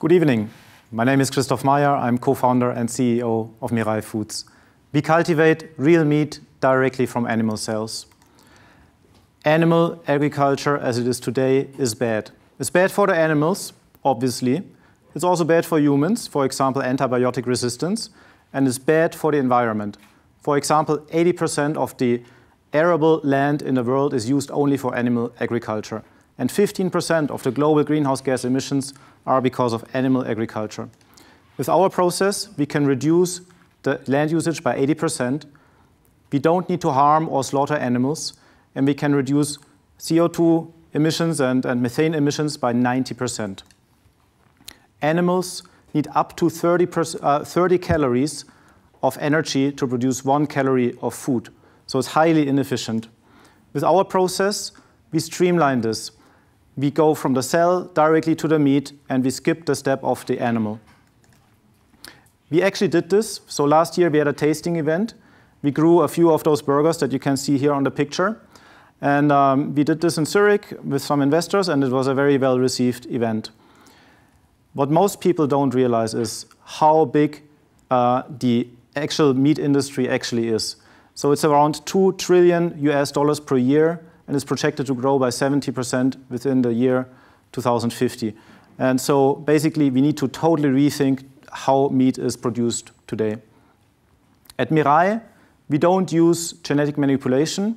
Good evening. My name is Christoph Meyer. I'm co-founder and CEO of Mirai Foods. We cultivate real meat directly from animal cells. Animal agriculture, as it is today, is bad. It's bad for the animals, obviously. It's also bad for humans, for example, antibiotic resistance, and it's bad for the environment. For example, 80% of the arable land in the world is used only for animal agriculture and 15% of the global greenhouse gas emissions are because of animal agriculture. With our process, we can reduce the land usage by 80%. We don't need to harm or slaughter animals, and we can reduce CO2 emissions and, and methane emissions by 90%. Animals need up to 30, uh, 30 calories of energy to produce one calorie of food, so it's highly inefficient. With our process, we streamline this we go from the cell directly to the meat and we skip the step of the animal. We actually did this. So last year we had a tasting event. We grew a few of those burgers that you can see here on the picture. And um, we did this in Zurich with some investors and it was a very well received event. What most people don't realize is how big uh, the actual meat industry actually is. So it's around 2 trillion US dollars per year and is projected to grow by 70% within the year 2050. And so basically, we need to totally rethink how meat is produced today. At Mirai, we don't use genetic manipulation.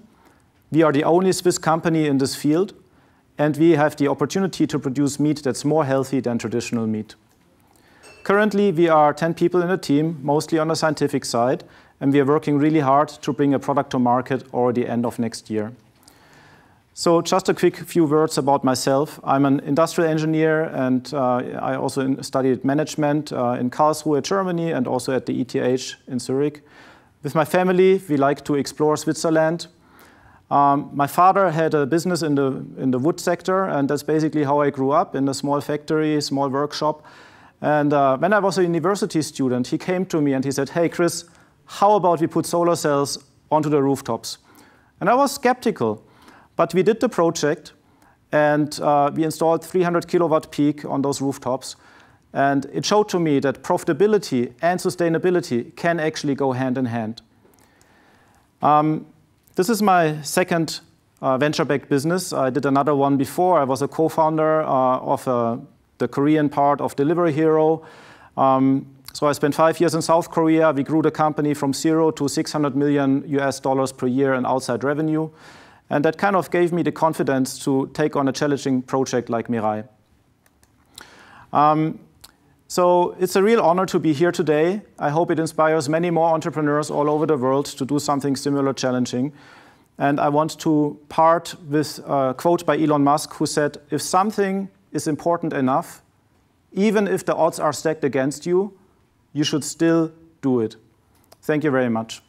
We are the only Swiss company in this field, and we have the opportunity to produce meat that's more healthy than traditional meat. Currently, we are 10 people in a team, mostly on the scientific side, and we are working really hard to bring a product to market already end of next year. So just a quick few words about myself. I'm an industrial engineer and uh, I also studied management uh, in Karlsruhe, Germany and also at the ETH in Zurich. With my family, we like to explore Switzerland. Um, my father had a business in the, in the wood sector and that's basically how I grew up in a small factory, small workshop. And uh, when I was a university student, he came to me and he said, hey Chris, how about we put solar cells onto the rooftops? And I was skeptical. But we did the project, and uh, we installed 300 kilowatt peak on those rooftops. And it showed to me that profitability and sustainability can actually go hand in hand. Um, this is my second uh, venture-backed business. I did another one before. I was a co-founder uh, of uh, the Korean part of Delivery Hero. Um, so I spent five years in South Korea. We grew the company from zero to 600 million US dollars per year in outside revenue. And that kind of gave me the confidence to take on a challenging project like Mirai. Um, so it's a real honor to be here today. I hope it inspires many more entrepreneurs all over the world to do something similar challenging. And I want to part with a quote by Elon Musk who said, if something is important enough, even if the odds are stacked against you, you should still do it. Thank you very much.